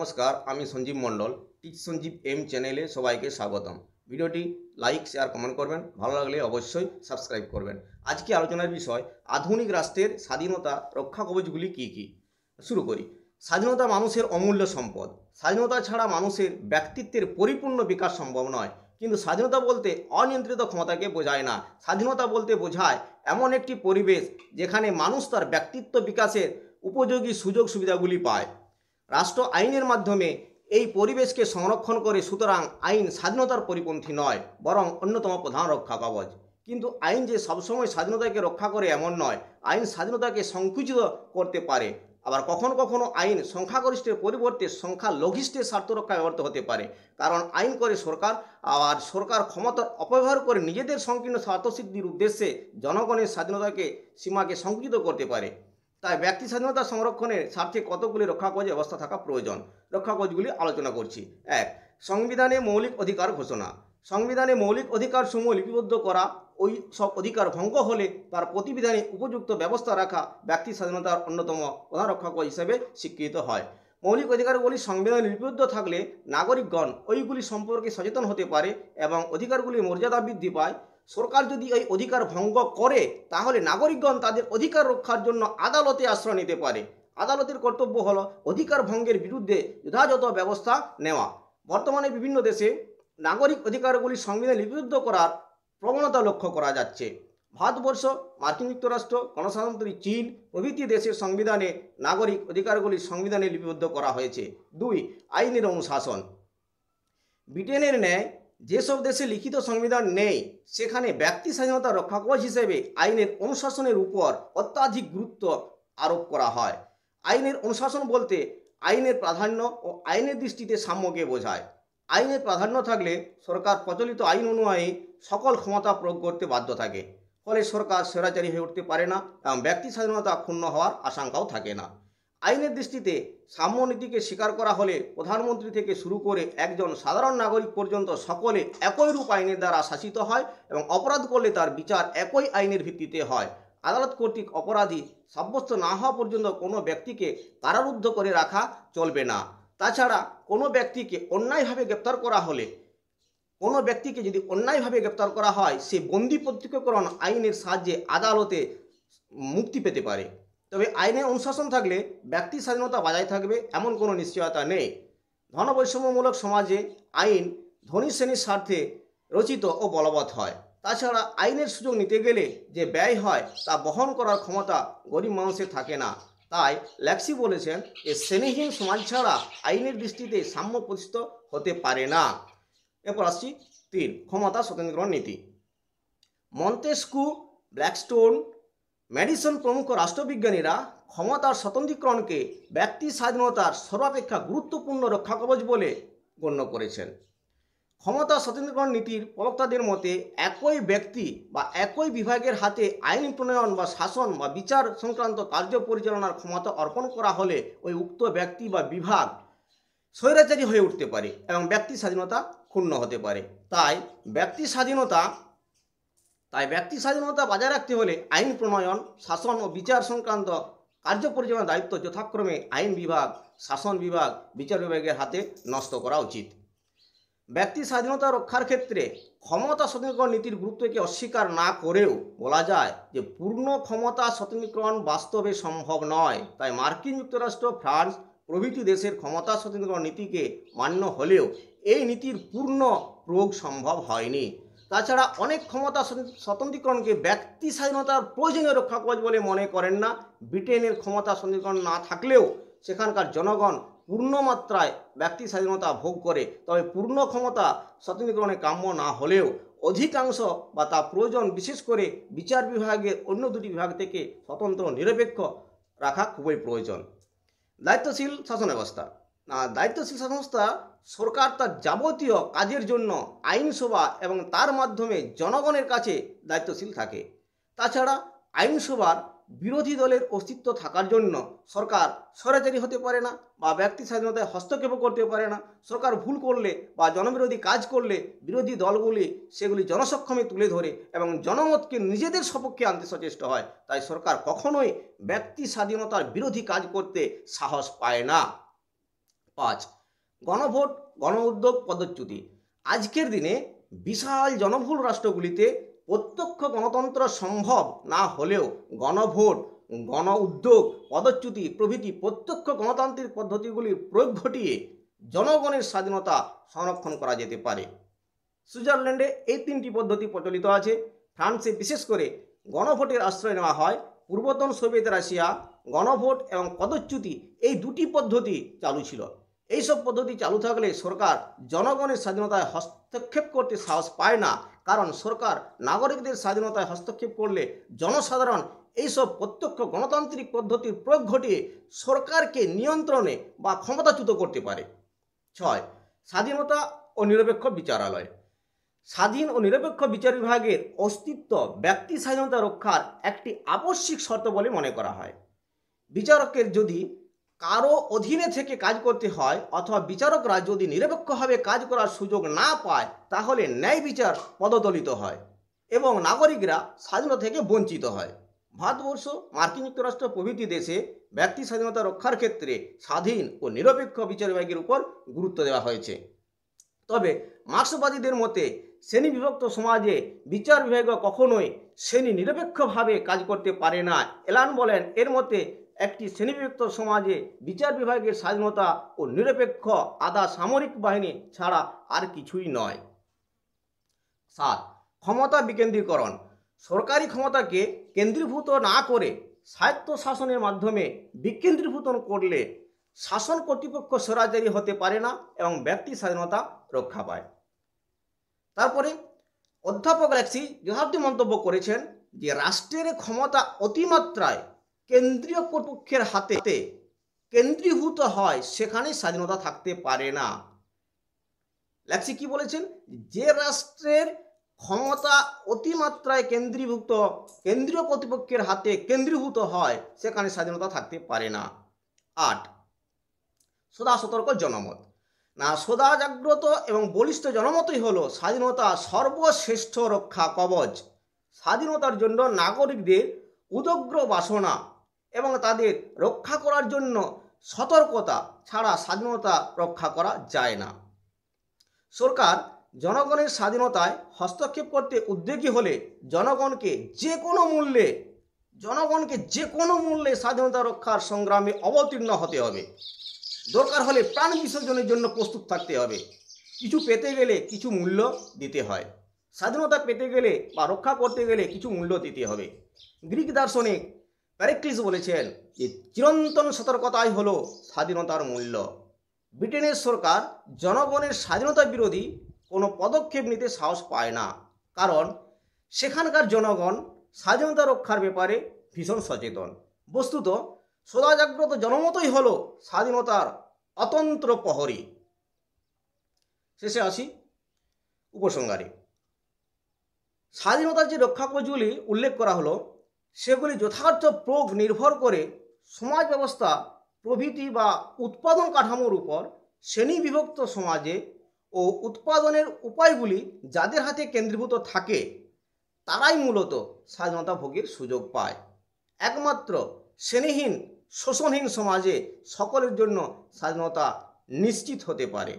নমস্কার আমি Sanjeev Mondal teach Sanjeev M চ্যানেলে সবাইকে স্বাগতম ভিডিওটি লাইক শেয়ার কমেন্ট করবেন ভালো লাগলে অবশ্যই সাবস্ক্রাইব করবেন আজকে আলোচনার বিষয় আধুনিক রাষ্ট্রের স্বাধীনতা রক্ষা কবচগুলি কী কী শুরু করি স্বাধীনতা মানুষের অমূল্য সম্পদ স্বাধীনতা ছাড়া মানুষের ব্যক্তিত্বের পরিপূর্ণ বিকাশ সম্ভব নয় কিন্তু স্বাধীনতা বলতে অনিয়ন্ত্রিত ক্ষমতাকে বোঝায় না স্বাধীনতা বলতে বোঝায় এমন একটি পরিবেশ যেখানে মানুষ তার ব্যক্তিত্ব বিকাশের উপযোগী সুযোগ সুবিধাগুলি পায় রাষ্ট্র আইনের মাধ্যমে এই পরিবেশকে সংরক্ষণ করে সুতরাং আইন স্বাধীনতার পরিপন্থী নয় বরং অন্যতম প্রধান রক্ষা কবচ কিন্তু আইন যে সবসময় স্বাধীনতাকে রক্ষা করে এমন নয় আইন স্বাধীনতাকে সংকুচিত করতে পারে আবার কখনো কখনো আইন সংখ্যাগরিষ্ঠের পরিবর্তে সংখ্যা লঘিষ্ঠের স্বার্থ রক্ষা ব্যবহৃত হতে পারে কারণ আইন করে সরকার আবার সরকার ক্ষমতার অপব্যবহার করে নিজেদের সংকীর্ণ স্বার্থসিদ্ধির উদ্দেশ্যে জনগণের স্বাধীনতাকে সীমাকে সংকুচিত করতে পারে তাই ব্যক্তি স্বাধীনতা সংরক্ষণের স্বার্থে কতগুলি রক্ষাকজ ব্যবস্থা থাকা প্রয়োজন রক্ষাকজগুলি আলোচনা করছি এক সংবিধানে মৌলিক অধিকার ঘোষণা সংবিধানে মৌলিক অধিকার সমূহ লিপিবদ্ধ করা ওই সব অধিকার ভঙ্গ হলে তার প্রতিবিধানে উপযুক্ত ব্যবস্থা রাখা ব্যক্তি স্বাধীনতার অন্যতম প্রধান রক্ষাকজ হিসেবে স্বীকৃত হয় মৌলিক অধিকারগুলি সংবিধানে লিপিবদ্ধ থাকলে নাগরিকগণ ওইগুলি সম্পর্কে সচেতন হতে পারে এবং অধিকারগুলি মর্যাদা বৃদ্ধি পায় সরকার যদি এই অধিকার ভঙ্গ করে তাহলে নাগরিকগণ তাদের অধিকার রক্ষার জন্য আদালতে আশ্রয় নিতে পারে আদালতের কর্তব্য হল অধিকার ভঙ্গের বিরুদ্ধে যথাযথ ব্যবস্থা নেওয়া বর্তমানে বিভিন্ন দেশে নাগরিক অধিকারগুলি সংবিধানে লিপিবদ্ধ করার প্রবণতা লক্ষ্য করা যাচ্ছে ভারতবর্ষ মার্কিন যুক্তরাষ্ট্র গণতন্ত্রী চীন প্রভৃতি দেশের সংবিধানে নাগরিক অধিকারগুলি সংবিধানে লিপিবদ্ধ করা হয়েছে দুই আইনের অনুশাসন ব্রিটেনের ন্যায় যেসব দেশে লিখিত সংবিধান নেই সেখানে ব্যক্তি স্বাধীনতা রক্ষাকবচ হিসেবে আইনের অনুশাসনের উপর অত্যাধিক গুরুত্ব আরোপ করা হয় আইনের অনুশাসন বলতে আইনের প্রাধান্য ও আইনের দৃষ্টিতে সাম্যকে বোঝায় আইনের প্রাধান্য থাকলে সরকার প্রচলিত আইন অনুযায়ী সকল ক্ষমতা প্রয়োগ করতে বাধ্য থাকে ফলে সরকার স্বৈরাচারী হয়ে উঠতে পারে না এবং ব্যক্তি স্বাধীনতা ক্ষুণ্ণ হওয়ার আশঙ্কাও থাকে না আইনের দৃষ্টিতে সাম্যনীতিকে স্বীকার করা হলে প্রধানমন্ত্রী থেকে শুরু করে একজন সাধারণ নাগরিক পর্যন্ত সকলে একই রূপ আইনের দ্বারা শাসিত হয় এবং অপরাধ করলে তার বিচার একই আইনের ভিত্তিতে হয় আদালত কর্তৃক অপরাধী সাব্যস্ত না হওয়া পর্যন্ত কোনো ব্যক্তিকে কারারুদ্ধ করে রাখা চলবে না তাছাড়া কোনো ব্যক্তিকে অন্যায়ভাবে গ্রেপ্তার করা হলে কোনো ব্যক্তিকে যদি অন্যায়ভাবে গ্রেপ্তার করা হয় সে বন্দি প্রত্যক্ষকরণ আইনের সাহায্যে আদালতে মুক্তি পেতে পারে তবে আইনে অনুশাসন থাকলে ব্যক্তি স্বাধীনতা বজায় থাকবে এমন কোনো নিশ্চয়তা নেই ধনবৈষম্যমূলক সমাজে আইন ধনী শ্রেণীর স্বার্থে রচিত ও বলবৎ হয় তাছাড়া আইনের সুযোগ নিতে গেলে যে ব্যয় হয় তা বহন করার ক্ষমতা গরিব মানুষের থাকে না তাই ল্যাক্সি বলেছেন যে শ্রেণীহীন সমাজ ছাড়া আইনের দৃষ্টিতে সাম্য প্রতিষ্ঠিত হতে পারে না এরপর আসছি তিন ক্ষমতা স্বতন্ত্র নীতি মন্তেস্কু ব্ল্যাকস্টোন ম্যাডিসন প্রমুখ রাষ্ট্রবিজ্ঞানীরা ক্ষমতার স্বতন্ত্রীকরণকে ব্যক্তি স্বাধীনতার সর্বাপেক্ষা গুরুত্বপূর্ণ রক্ষা কবচ বলে গণ্য করেছেন ক্ষমতা স্বতন্ত্রীকরণ নীতির প্রবক্তাদের মতে একই ব্যক্তি বা একই বিভাগের হাতে আইন প্রণয়ন বা শাসন বা বিচার সংক্রান্ত কার্য পরিচালনার ক্ষমতা অর্পণ করা হলে ওই উক্ত ব্যক্তি বা বিভাগ স্বৈরাচারী হয়ে উঠতে পারে এবং ব্যক্তি স্বাধীনতা ক্ষুণ্ণ হতে পারে তাই ব্যক্তি স্বাধীনতা তাই ব্যক্তি স্বাধীনতা বজায় রাখতে হলে আইন প্রণয়ন শাসন ও বিচার সংক্রান্ত কার্য পরিচালনার দায়িত্ব যথাক্রমে আইন বিভাগ শাসন বিভাগ বিচার বিভাগের হাতে নষ্ট করা উচিত ব্যক্তি স্বাধীনতা রক্ষার ক্ষেত্রে ক্ষমতা স্বতন্ত্রকরণ নীতির গুরুত্বকে অস্বীকার না করেও বলা যায় যে পূর্ণ ক্ষমতা স্বতন্ত্রীকরণ বাস্তবে সম্ভব নয় তাই মার্কিন যুক্তরাষ্ট্র ফ্রান্স প্রভৃতি দেশের ক্ষমতা স্বতন্ত্রকরণ নীতিকে মান্য হলেও এই নীতির পূর্ণ প্রয়োগ সম্ভব হয়নি তাছাড়া অনেক ক্ষমতা স্বতন্ত্রীকরণকে ব্যক্তি স্বাধীনতার প্রয়োজনীয় রক্ষা কবচ বলে মনে করেন না ব্রিটেনের ক্ষমতা স্বতন্ত্রীকরণ না থাকলেও সেখানকার জনগণ পূর্ণ মাত্রায় ব্যক্তি স্বাধীনতা ভোগ করে তবে পূর্ণ ক্ষমতা স্বতন্ত্রীকরণে কাম্য না হলেও অধিকাংশ বা তা প্রয়োজন বিশেষ করে বিচার বিভাগের অন্য দুটি বিভাগ থেকে স্বতন্ত্র নিরপেক্ষ রাখা খুবই প্রয়োজন দায়িত্বশীল শাসন ব্যবস্থা দায়িত্বশীল সংস্থা সরকার তার যাবতীয় কাজের জন্য আইনসভা এবং তার মাধ্যমে জনগণের কাছে দায়িত্বশীল থাকে তাছাড়া আইনসভার বিরোধী দলের অস্তিত্ব থাকার জন্য সরকার সরাচারি হতে পারে না বা ব্যক্তি স্বাধীনতায় হস্তক্ষেপও করতে পারে না সরকার ভুল করলে বা জনবিরোধী কাজ করলে বিরোধী দলগুলি সেগুলি জনসক্ষমে তুলে ধরে এবং জনমতকে নিজেদের সপক্ষে আনতে সচেষ্ট হয় তাই সরকার কখনোই ব্যক্তি স্বাধীনতার বিরোধী কাজ করতে সাহস পায় না পাঁচ গণভোট গণ উদ্যোগ পদচ্যুতি আজকের দিনে বিশাল জনবহুল রাষ্ট্রগুলিতে প্রত্যক্ষ গণতন্ত্র সম্ভব না হলেও গণভোট গণ উদ্যোগ পদচ্যুতি প্রভৃতি প্রত্যক্ষ গণতান্ত্রিক পদ্ধতিগুলির প্রয়োগ ঘটিয়ে জনগণের স্বাধীনতা সংরক্ষণ করা যেতে পারে সুইজারল্যান্ডে এই তিনটি পদ্ধতি প্রচলিত আছে ফ্রান্সে বিশেষ করে গণভোটের আশ্রয় নেওয়া হয় পূর্বতন সোভিয়েত রাশিয়া গণভোট এবং পদচ্যুতি এই দুটি পদ্ধতি চালু ছিল এইসব পদ্ধতি চালু থাকলে সরকার জনগণের স্বাধীনতায় হস্তক্ষেপ করতে সাহস পায় না কারণ সরকার নাগরিকদের স্বাধীনতায় হস্তক্ষেপ করলে জনসাধারণ এইসব প্রত্যক্ষ গণতান্ত্রিক পদ্ধতির প্রয়োগ ঘটিয়ে সরকারকে নিয়ন্ত্রণে বা ক্ষমতাচ্যুত করতে পারে ছয় স্বাধীনতা ও নিরপেক্ষ বিচারালয় স্বাধীন ও নিরপেক্ষ বিচার বিভাগের অস্তিত্ব ব্যক্তি স্বাধীনতা রক্ষার একটি আবশ্যিক শর্ত বলে মনে করা হয় বিচারকের যদি কারো অধীনে থেকে কাজ করতে হয় অথবা বিচারকরা যদি নিরপেক্ষভাবে কাজ করার সুযোগ না পায় তাহলে ন্যায় বিচার পদদলিত হয় এবং নাগরিকরা স্বাধীনতা থেকে বঞ্চিত হয় ভারতবর্ষ মার্কিন যুক্তরাষ্ট্র প্রভৃতি দেশে ব্যক্তি স্বাধীনতা রক্ষার ক্ষেত্রে স্বাধীন ও নিরপেক্ষ বিচার বিভাগের উপর গুরুত্ব দেওয়া হয়েছে তবে মার্কসবাদীদের মতে শ্রেণী বিভক্ত সমাজে বিচার বিভাগ কখনোই শ্রেণী নিরপেক্ষভাবে কাজ করতে পারে না এলান বলেন এর মতে একটি শ্রেণীবিভক্ত সমাজে বিচার বিভাগের স্বাধীনতা ও নিরপেক্ষ আধা সামরিক বাহিনী ছাড়া আর কিছুই নয় সাত ক্ষমতা বিকেন্দ্রীকরণ সরকারি ক্ষমতাকে কেন্দ্রীভূত না করে স্বায়ত্ত শাসনের মাধ্যমে বিকেন্দ্রীভূত করলে শাসন কর্তৃপক্ষ সরাজারি হতে পারে না এবং ব্যক্তি স্বাধীনতা রক্ষা পায় তারপরে অধ্যাপক রাখছি যথার্থ মন্তব্য করেছেন যে রাষ্ট্রের ক্ষমতা অতিমাত্রায় কেন্দ্রীয় কর্তৃপক্ষের হাতে কেন্দ্রীভূত হয় সেখানে স্বাধীনতা থাকতে পারে না ল্যাক্সি কি বলেছেন যে রাষ্ট্রের ক্ষমতা অতিমাত্রায় কেন্দ্রীভূত কেন্দ্রীয় কর্তৃপক্ষের হাতে কেন্দ্রীভূত হয় সেখানে স্বাধীনতা থাকতে পারে না আট সদা সতর্ক জনমত না সদা জাগ্রত এবং বলিষ্ঠ জনমতই হল স্বাধীনতা সর্বশ্রেষ্ঠ রক্ষা কবচ স্বাধীনতার জন্য নাগরিকদের উদগ্র বাসনা এবং তাদের রক্ষা করার জন্য সতর্কতা ছাড়া স্বাধীনতা রক্ষা করা যায় না সরকার জনগণের স্বাধীনতায় হস্তক্ষেপ করতে উদ্যোগী হলে জনগণকে যে কোনো মূল্যে জনগণকে যে কোনো মূল্যে স্বাধীনতা রক্ষার সংগ্রামে অবতীর্ণ হতে হবে দরকার হলে প্রাণ বিসর্জনের জন্য প্রস্তুত থাকতে হবে কিছু পেতে গেলে কিছু মূল্য দিতে হয় স্বাধীনতা পেতে গেলে বা রক্ষা করতে গেলে কিছু মূল্য দিতে হবে গ্রিক দার্শনিক প্যারেক্লিস বলেছেন যে চিরন্তন সতর্কতাই হলো স্বাধীনতার মূল্য ব্রিটেনের সরকার জনগণের স্বাধীনতা বিরোধী কোনো পদক্ষেপ নিতে সাহস পায় না কারণ সেখানকার জনগণ স্বাধীনতা রক্ষার ব্যাপারে ভীষণ সচেতন বস্তুত সদাজাগ্রত জনমতই হল স্বাধীনতার অতন্ত্র প্রহরী শেষে আসি উপসংহারে স্বাধীনতার যে রক্ষাকোষগুলি উল্লেখ করা হলো সেগুলি যথার্থ প্রয়োগ নির্ভর করে সমাজ ব্যবস্থা প্রভৃতি বা উৎপাদন কাঠামোর উপর শ্রেণীবিভক্ত সমাজে ও উৎপাদনের উপায়গুলি যাদের হাতে কেন্দ্রীভূত থাকে তারাই মূলত স্বাধীনতা ভোগের সুযোগ পায় একমাত্র শ্রেণীহীন শোষণহীন সমাজে সকলের জন্য স্বাধীনতা নিশ্চিত হতে পারে